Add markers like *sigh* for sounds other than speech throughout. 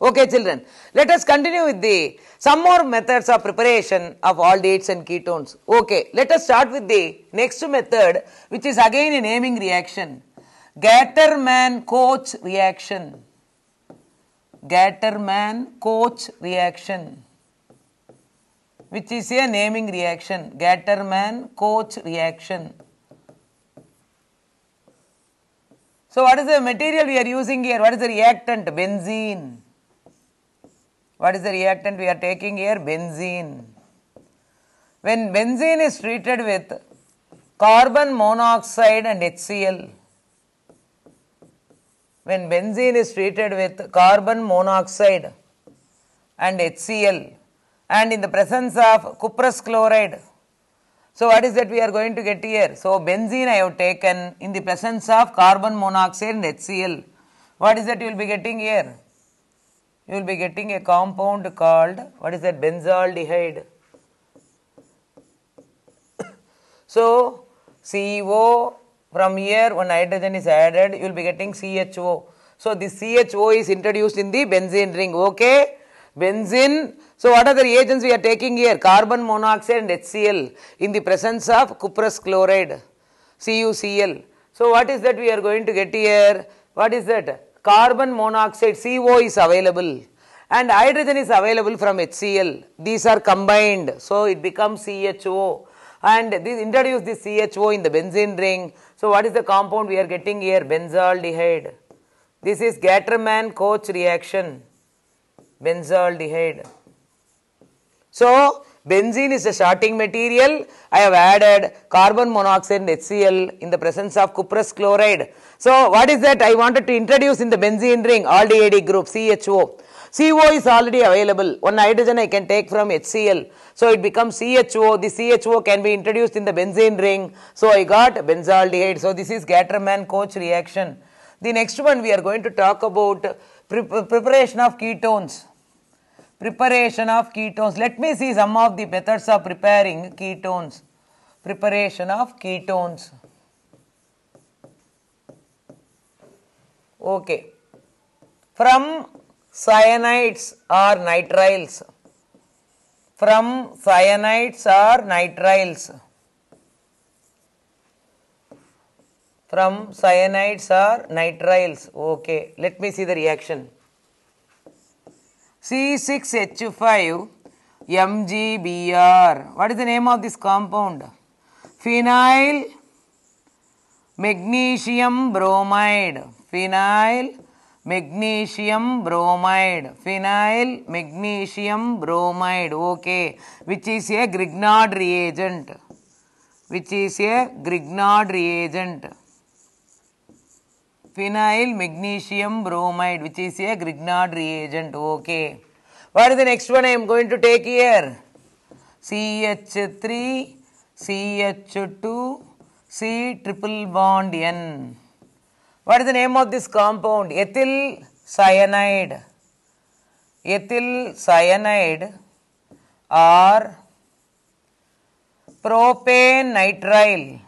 Okay, children, let us continue with the some more methods of preparation of aldehydes and ketones. Okay, let us start with the next method, which is again a naming reaction Gatterman Koch reaction. Gatterman Koch reaction, which is a naming reaction. Gatterman Koch reaction. So, what is the material we are using here? What is the reactant? Benzene what is the reactant we are taking here? Benzene. When benzene is treated with carbon monoxide and HCl, when benzene is treated with carbon monoxide and HCl and in the presence of cuprous chloride, so, what is that we are going to get here? So, benzene I have taken in the presence of carbon monoxide and HCl. What is that you will be getting here? you will be getting a compound called what is that benzaldehyde. *coughs* so, CO from here when hydrogen is added you will be getting CHO. So, the CHO is introduced in the benzene ring okay. Benzene, so what are the reagents we are taking here? Carbon monoxide and HCl in the presence of cuprous chloride, CuCl. So, what is that we are going to get here? What is that? carbon monoxide CO is available and hydrogen is available from HCl. These are combined. So, it becomes CHO and this introduce this CHO in the benzene ring. So, what is the compound we are getting here? Benzaldehyde. This is Gatterman-Koch reaction, benzaldehyde. So, Benzene is a starting material. I have added carbon monoxide and HCl in the presence of cuprous chloride. So, what is that I wanted to introduce in the benzene ring? Aldehyde group CHO. CO is already available. One hydrogen I can take from HCl. So it becomes CHO. The CHO can be introduced in the benzene ring. So I got benzaldehyde. So this is Gatterman-Koch reaction. The next one we are going to talk about pre preparation of ketones preparation of ketones. Let me see some of the methods of preparing ketones. Preparation of ketones. Okay. From cyanides or nitriles. From cyanides or nitriles. From cyanides or nitriles. Okay. Let me see the reaction. C6H5 MgBr. What is the name of this compound? Phenyl magnesium bromide. Phenyl magnesium bromide. Phenyl magnesium bromide. Okay. Which is a Grignard reagent. Which is a Grignard reagent phenyl magnesium bromide which is a Grignard reagent. Okay. What is the next one I am going to take here? CH3, CH2, C triple bond N. What is the name of this compound? Ethyl cyanide. Ethyl cyanide or propane nitrile.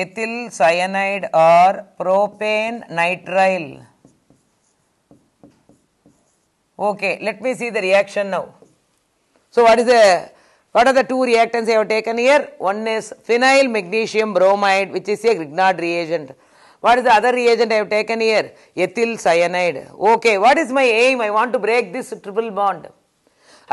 Ethyl cyanide or propane nitrile okay let me see the reaction now so what is the what are the two reactants i have taken here one is phenyl magnesium bromide which is a grignard reagent what is the other reagent i have taken here ethyl cyanide okay what is my aim i want to break this triple bond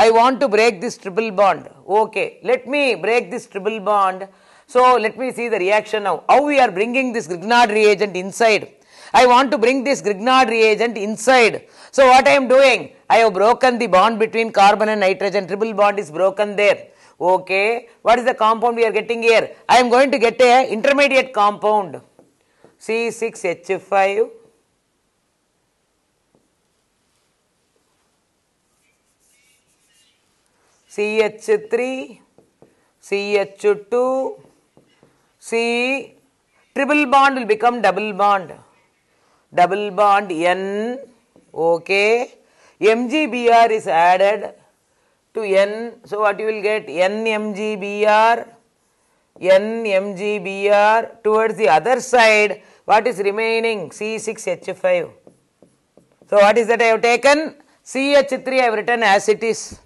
i want to break this triple bond okay let me break this triple bond so let me see the reaction now. How we are bringing this Grignard reagent inside. I want to bring this Grignard reagent inside. So what I am doing? I have broken the bond between carbon and nitrogen. Triple bond is broken there. Okay. What is the compound we are getting here? I am going to get a intermediate compound. C6H5 CH3 CH2 See, triple bond will become double bond. Double bond N, okay. MGBR is added to N. So, what you will get? NMGBR, NMGBR towards the other side. What is remaining? C6H5. So, what is that I have taken? CH3 I have written as it is.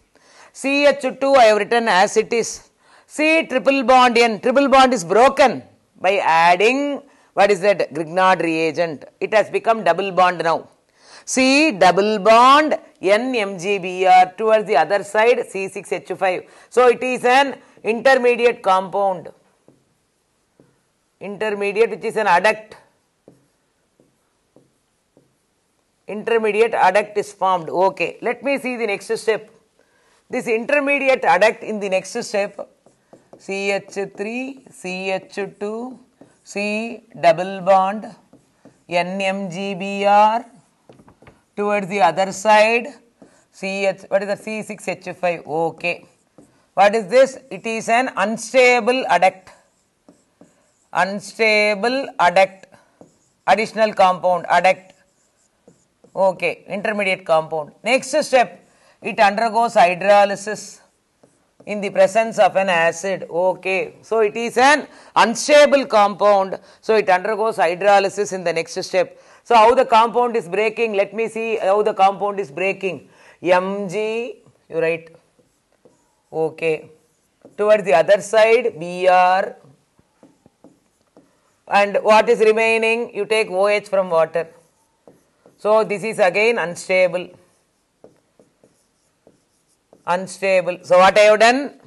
CH2 I have written as it is. See triple bond N, triple bond is broken by adding what is that Grignard reagent. It has become double bond now. See double bond NMGBr towards the other side C6H5. So it is an intermediate compound, intermediate which is an adduct. Intermediate adduct is formed. Okay, let me see the next step. This intermediate adduct in the next step CH3, CH2, C double bond, NMGBR towards the other side, CH, what is the C6H5, okay. What is this? It is an unstable adduct, unstable adduct, additional compound, adduct, okay, intermediate compound. Next step, it undergoes hydrolysis in the presence of an acid. Okay. So, it is an unstable compound. So, it undergoes hydrolysis in the next step. So, how the compound is breaking? Let me see how the compound is breaking. Mg, you write. Okay. Towards the other side, Br. And what is remaining? You take OH from water. So, this is again unstable unstable. So, what I have done?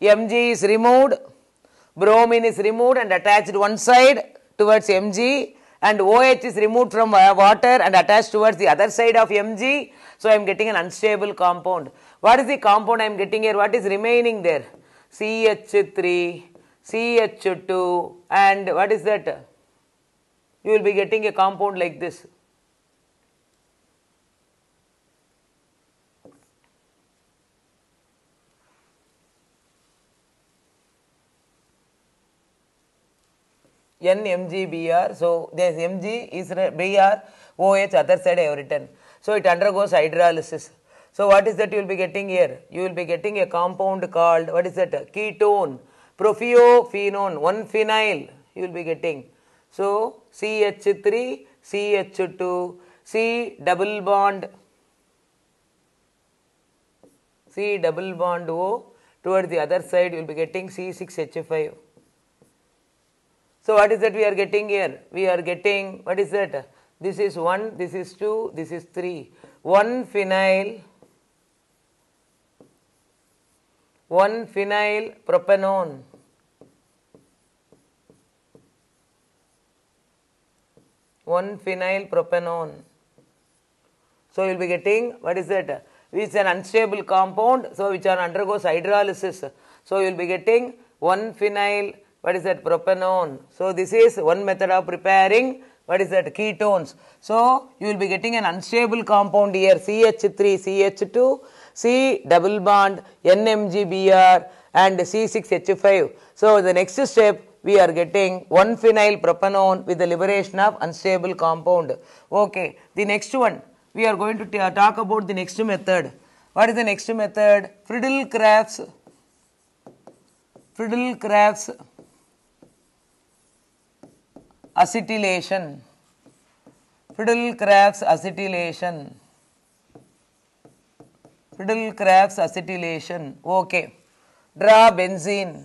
Mg is removed, bromine is removed and attached one side towards Mg and OH is removed from uh, water and attached towards the other side of Mg. So, I am getting an unstable compound. What is the compound I am getting here? What is remaining there? CH3, CH2 and what is that? You will be getting a compound like this. NMGBr. So, this Mg is Br, other side I have written. So, it undergoes hydrolysis. So, what is that you will be getting here? You will be getting a compound called, what is that? Ketone, prophenone, 1-phenyl you will be getting. So, CH3, CH2, C double bond, C double bond O towards the other side you will be getting C6H5. So, what is that we are getting here? We are getting, what is that? This is 1, this is 2, this is 3. 1 phenyl, 1 phenyl propanone. One phenyl propanone. So you will be getting what is that? It's an unstable compound, so which are undergoes hydrolysis. So you will be getting one phenyl what is that propanone. So, this is one method of preparing what is that ketones. So, you will be getting an unstable compound here CH3, CH2, C double bond, NMGBr and C6H5. So, the next step we are getting 1 phenyl propanone with the liberation of unstable compound. Okay, the next one we are going to uh, talk about the next method. What is the next method? Friedel-Crafts. Friedel-Crafts acetylation, fiddle cracks acetylation, fiddle cracks acetylation, okay. Draw benzene.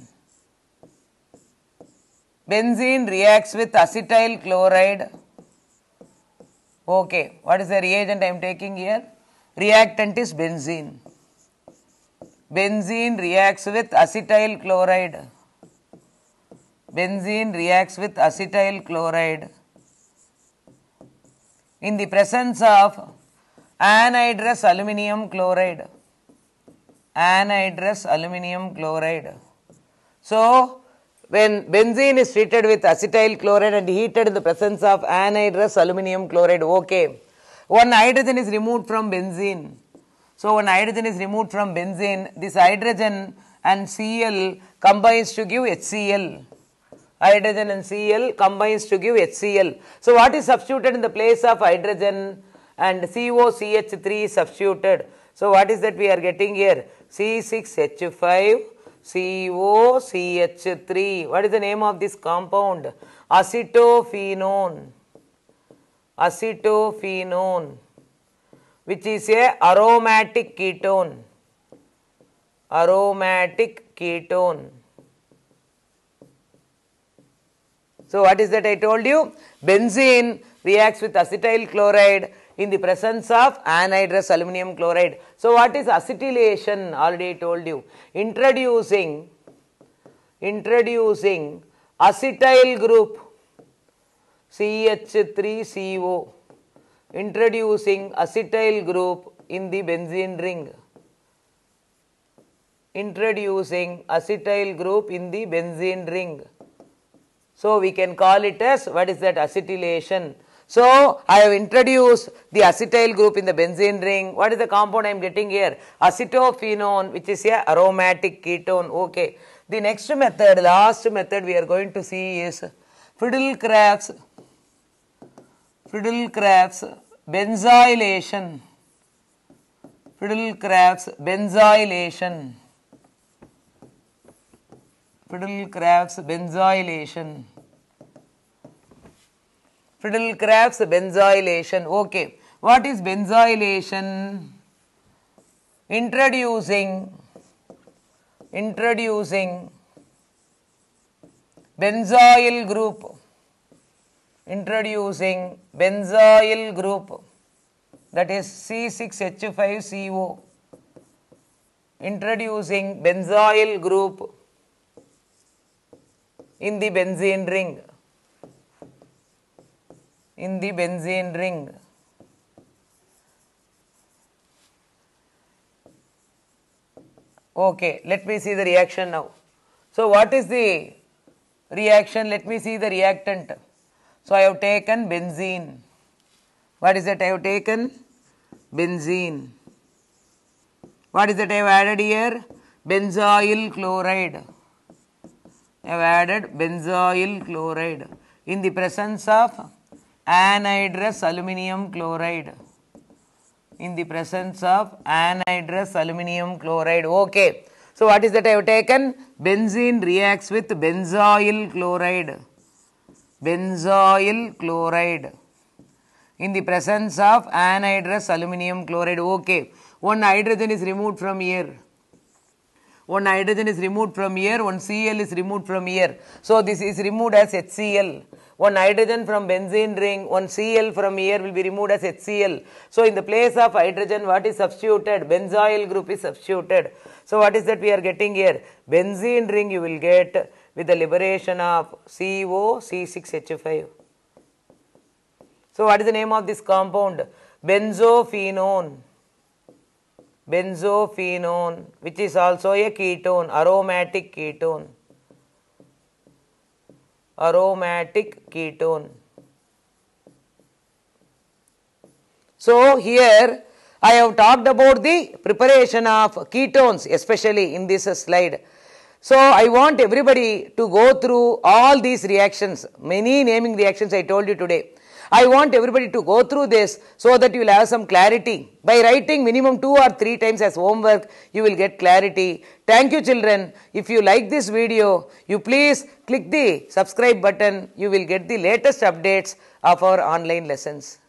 Benzene reacts with acetyl chloride. Okay, what is the reagent I am taking here? Reactant is benzene. Benzene reacts with acetyl chloride benzene reacts with acetyl chloride in the presence of anhydrous aluminium chloride anhydrous aluminium chloride. So, when benzene is treated with acetyl chloride and heated in the presence of anhydrous aluminium chloride, okay, one hydrogen is removed from benzene. So, when hydrogen is removed from benzene, this hydrogen and Cl combines to give HCl hydrogen and Cl combines to give HCl. So, what is substituted in the place of hydrogen and COCH3 substituted. So, what is that we are getting here? C6H5 COCH3. What is the name of this compound? Acetophenone. Acetophenone which is a aromatic ketone. Aromatic ketone. So, what is that I told you? Benzene reacts with acetyl chloride in the presence of anhydrous aluminum chloride. So, what is acetylation already told you? Introducing, introducing acetyl group CH3CO, introducing acetyl group in the benzene ring introducing acetyl group in the benzene ring. So, we can call it as what is that acetylation. So, I have introduced the acetyl group in the benzene ring. What is the compound I am getting here? Acetophenone which is a aromatic ketone. Okay. The next method, last method we are going to see is Friedel-Crafts, Friedel-Crafts benzylation, Friedel-Crafts benzylation, Friedel-Crafts benzylation. Friedel Crafts benzoylation. Okay, what is benzoylation? Introducing, introducing benzoyl group, introducing benzoyl group that is C6H5CO, introducing benzoyl group in the benzene ring in the benzene ring. Okay, let me see the reaction now. So, what is the reaction? Let me see the reactant. So, I have taken benzene. What is that I have taken? Benzene. What is that I have added here? Benzoyl chloride. I have added benzoyl chloride in the presence of anhydrous aluminium chloride in the presence of anhydrous aluminium chloride. Okay. So, what is that I have taken? Benzene reacts with benzoyl chloride, benzoyl chloride in the presence of anhydrous aluminium chloride. Okay. One hydrogen is removed from here. One hydrogen is removed from here, one Cl is removed from here. So, this is removed as HCl one hydrogen from benzene ring, one Cl from here will be removed as HCl. So in the place of hydrogen what is substituted? Benzoyl group is substituted. So what is that we are getting here? Benzene ring you will get with the liberation of C O 6 h 5 So what is the name of this compound? Benzophenone. Benzophenone which is also a ketone, aromatic ketone aromatic ketone. So, here I have talked about the preparation of ketones especially in this slide. So, I want everybody to go through all these reactions, many naming reactions I told you today. I want everybody to go through this so that you will have some clarity. By writing minimum two or three times as homework, you will get clarity. Thank you children. If you like this video, you please click the subscribe button. You will get the latest updates of our online lessons.